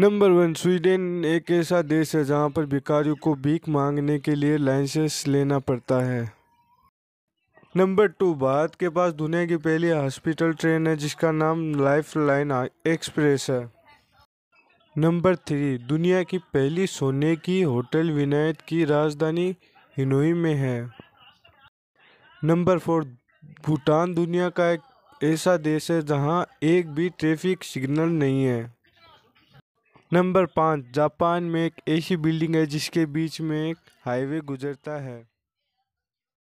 number one Sweden एक ऐसा देश है जहाँ पर भिकारियों को भीख मांगने के लिए लाइसेंस लेना पड़ता है नंबर टू भारत के पास दुनिया की पहली हॉस्पिटल ट्रेन है जिसका नाम लाइफ लाइन एक्सप्रेस है नंबर थ्री दुनिया की पहली सोने की होटल विनायत की राजधानी हिनोई में है नंबर फोर भूटान दुनिया का एक ऐसा देश है जहाँ एक भी ट्रैफिक सिग्नल नहीं है नंबर पाँच जापान में एक ऐसी बिल्डिंग है जिसके बीच में एक हाईवे गुजरता है